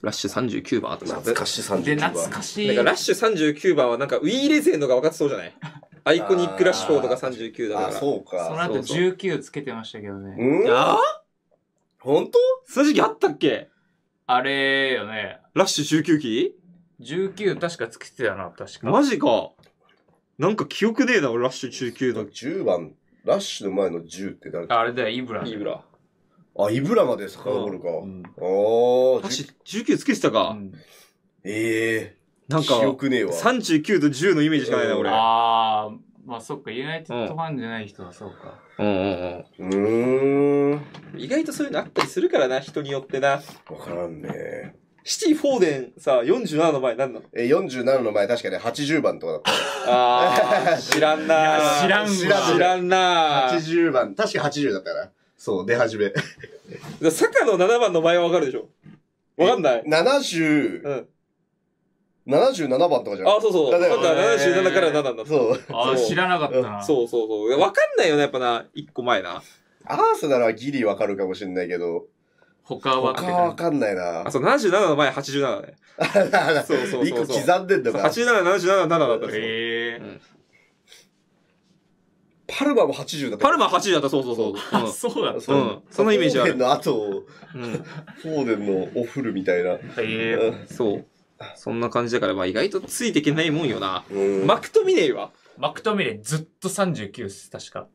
ラッシュ39番あった懐かし39番。で、懐かしい。なんかラッシュ39番はなんかウィーレジェンドが分かってそうじゃないアイコニックラッシュフォードが39だから。あ、そうか。その後19つけてましたけどね。うんあ本当その時期あったっけあれよね。ラッシュ19期 ?19 確かつけてたな、確か。マジか。なんか記憶ねえな、俺ラッシュ19の。10番、ラッシュの前の10って誰あれだよ、イブラ。イブラ。あ、イブラまで遡るか。うんおー。私、19つけてたか。うんええなんか、記憶ねえわ。39と10のイメージしかないな、俺。ああ、まあそっか、ユナイテッドファンじゃない人はそうか。うんうんうーん。うん。意外とそういうのあったりするからな、人によってな。わからんね。シティ・フォーデンさ、47の前何なのえ、47の前確かね、80番とかだった。ああ、知らんな知らんわ知らん知らんなー。80番。確か80だったな。そう、出始め。坂の7番の前はわかるでしょわかんない。70、うん。77番とかじゃん。あ、そうそう。だから77から7にった。そう。あ知らなかったな。そうそうそう。わかんないよね、やっぱな。一個前な。アースならギリわかるかもしんないけど、他はって他はわかんないなあ、。そう、77の前87ね。そうそうそうそう個刻んでんだから。87、77、7だったんじ。へえ。パルマも80だった。パルバ80だった、そうそうそう。あ、そうだうそのイメージある。フォーデンの後うん、フォーデンのおフルみたいな。へえ。そう。そんな感じだから、まあ意外とついていけないもんよな。マクトミネイはマクトミネイずっと39っす、確か。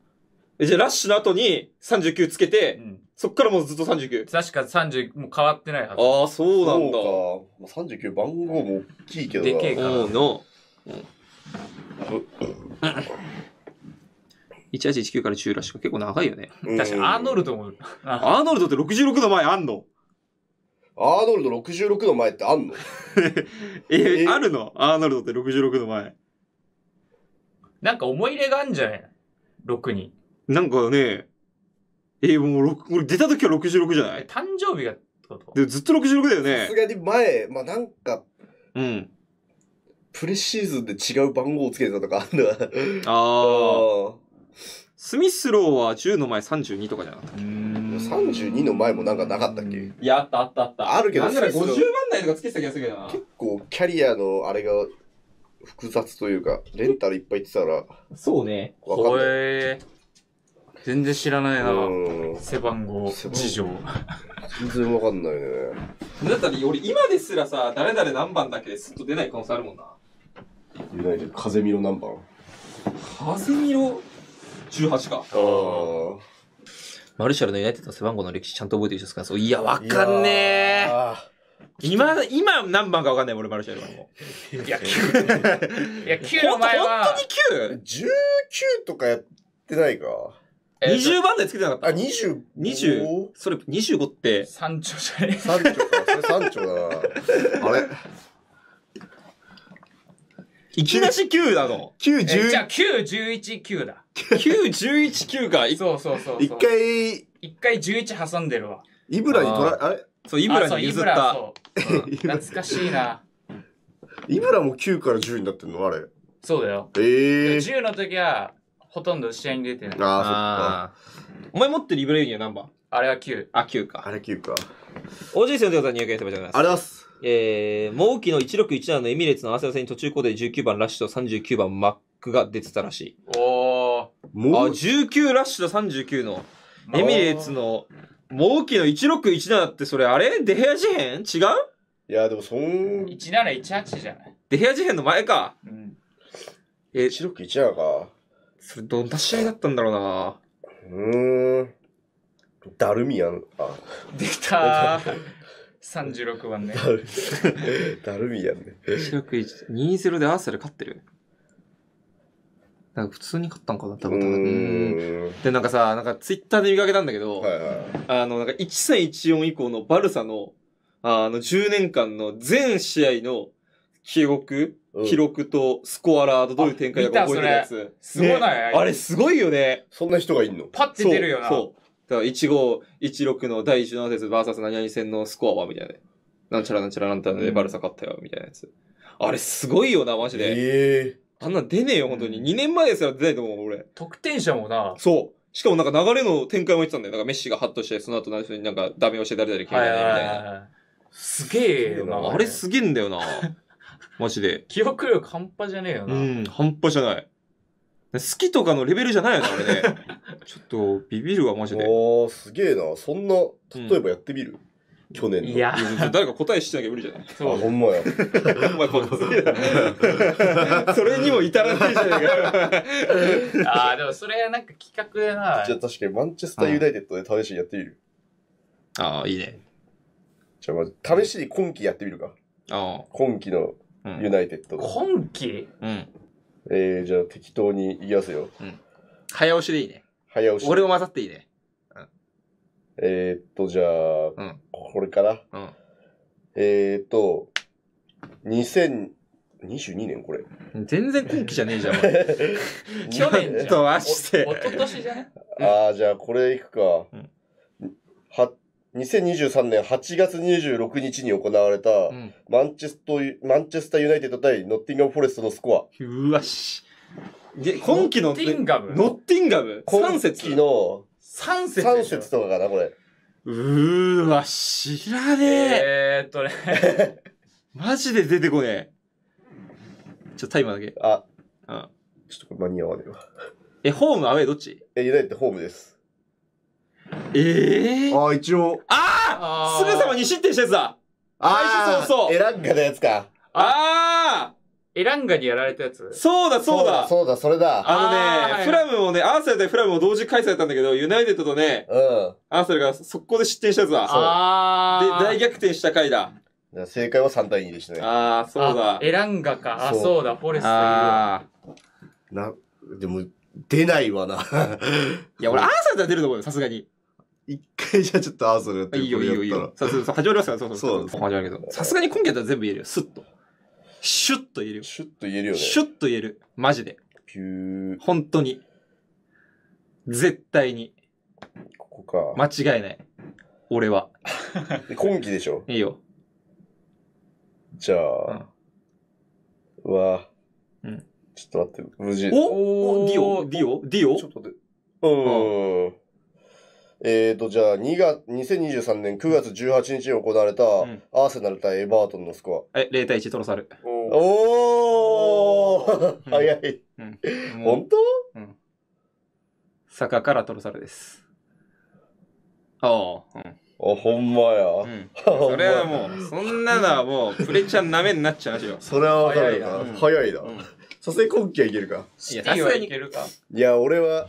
じゃあラッシュの後に39つけて、うん、そっからもうずっと 39? 確か30、もう変わってないはず。ああ、そうなんだ。39番号も大きいけどな。でけえかの。うん。1819から10らしく結構長いよね。確かに、アーノルドも、アーノルドって66の前あんのアーノルド66の前ってあんの ええあるのアーノルドって66の前。なんか思い入れがあるんじゃない ?6 に。なんかね、えもう6、俺出た時は66じゃない誕生日がっとでずっと66だよね。さすがに前、まあなんか、うん。プレシーズンで違う番号をつけてたとかあんだ。ああ。スミスローは10の前32とかじゃなかったっけ32の前もなんかなかったっけいや、あったあったあった。あるけどなんなら50万台とかつけてた気がするけどな。結構キャリアのあれが複雑というか、レンタルいっぱい行ってたらそうね。わかんない。全然知らないな。背番号、事情。全然わかんないね。だったら俺今ですらさ、誰々何番だけけすっと出ない可能性あるもんな。ユナイテッド、風見の何番カゼミロ、18か。マルシャルのユナイテッドの背番号の歴史ちゃんと覚えてる人ですそう。いや、わかんねえ。今、今何番かわかんない、俺、マルシャル番号。いや、9。いや、9の前は。本当に 9?19 とかやってないか。20番台つけてなかったあ、20。20? それ、25って。三丁じゃね三か。それ三兆だな。あれいきなし9なの ?9、10。じゃあ9、11、9だ。9、11、9か。そうそうそう。一回。一回11挟んでるわ。イブラに取ら、あれそう、イブラに譲った。懐かしいな。イブラも9から10になってんのあれ。そうだよ。ええー。10の時は、ほとんど試合に出てない。ああ、そっか。お前持ってるイブラユニは何番あれは9。あ、9か。あれ9か。おじい先生の方に入会してもらってます。ありがとうございます。えー、もうきの1617のエミレーツの合わせに途中交代で19番ラッシュと39番マックが出てたらしい。おあ、19ラッシュと39のエミレーツの、もうきの1617ってそれあれデヘア事変違ういや、でもそん、1718じゃないデヘア事変の前か。うん。え、1617か。それどんな試合だったんだろうなうーん。ダルミアン。あ、できたー。36番ね。ダルだるみやんね。白く1、2-0でアーセル勝ってるなんか普通に勝ったんかな、多分。んで、なんかさ、なんかツイッターで見かけたんだけど、はいはい、あの、なんか1314以降のバルサの、あの、10年間の全試合の記録、記録とスコアラーとどういう展開だか覚えてるやつ。すごない、ね、あれすごいよね。そんな人がいんのパッて出るよな。そう。そうだから1 5 16の第17節 VS 何々戦のスコアはみたいな。なんちゃらなんちゃらなんたらでバルサ勝ったよみたいなやつ。あれすごいよな、マジで。えあんな出ねえよ、本当に。2年前ですら出ないと思う、俺。得点者もな。そう。しかもなんか流れの展開も言ってたんだよ。なんかメッシがハッとして、その後何なんかダメ押して誰々決めたね、みたいな。すげえよな。あれすげえんだよな。マジで。記憶力半端じゃねえような。ん、半端じゃない。好きとかのレベルじゃないよね、あれね。ちょっと、ビビるわ、マジで。ああ、すげえな。そんな、例えばやってみる、去年の。いや、誰か答えしてなきゃ無理じゃないあ、そう。ほんまや。お前、このそれにも至らないじゃないか。ああ、でもそれなんか企画だな。じゃあ確かにマンチェスターユナイテッドで試しにやってみる。ああ、いいね。じゃあまず、試しに今季やってみるか。ああ。今季のユナイテッド。今季うん。えー、じゃあ適当に言いますよ。うん。早押しでいいね。早押し。俺を混ざっていいね。えー、っと、じゃあ、うん、これかな。うん、えー、っと、2022年これ。全然今期じゃねえじゃん。去年とあして。おととしじゃねああ、じゃあこれいくか。うん、は2023年8月26日に行われた、マンチェスト、マンチェスターユナイテッド対ノッティンガム・フォレストのスコア。うわし。で、今季の、ノッティンガムノッティンガム ?3 今節の ?3 節3節とかかな、これ。うーわ、知らねえ。えーっとね。マジで出てこねえ。ちょ、タイマーだけ。あ、うん。ちょっとこれ間に合わねえわ。え、ホームアウェイどっちえ、ユナイテッドホームです。ええー、ああ、一応。ああすぐさま2失点したやつだああ、そうそう。エランガのやつか。ああエランガにやられたやつそうだそうだそうだそれだあのね、フラムもね、アーセル対フラムも同時開催だったんだけど、ユナイテッドとね、うん、アーセルが速攻で失点したやつだ。ああ。で、大逆転した回だ。正解は3対2でしたね。ああ、そうだ。エランガか。あ、そうだ、フォレストあな、でも、出ないわな。いや、俺、アーサーでは出ると思うよ、さすがに。一回じゃあちょっとああするっていいいよいいよいいよ。さそうそう始まりますから、そうそう。そう始まるけど。さすがに今期だったら全部言えるよ。スッと。シュッと言えるよ。シュッと言えるよね。シュッと言える。マジで。ピュー。本当に。絶対に。ここか。間違いない。俺は。今期でしょいいよ。じゃあ。うん、うわぁ。うん。ちょっと待って、無事。おおディオディオディオちょっと待って。うん。えー、と、じゃあ、2月、2023年9月18日に行われた、アーセナル対エバートンのスコア。え、0対1トロサル。ア。おおー 早い。うん。も本当うん。坂からトロサルです。ああ。うん。あ、ほんまうや。ん、それはもう、そんなのはもう、プレッちャーなめになっちゃうしよ。それはわかるな早いな。うん早いな。さすがに今季はいけるか。いや、さすがにいけるか。いや、俺は、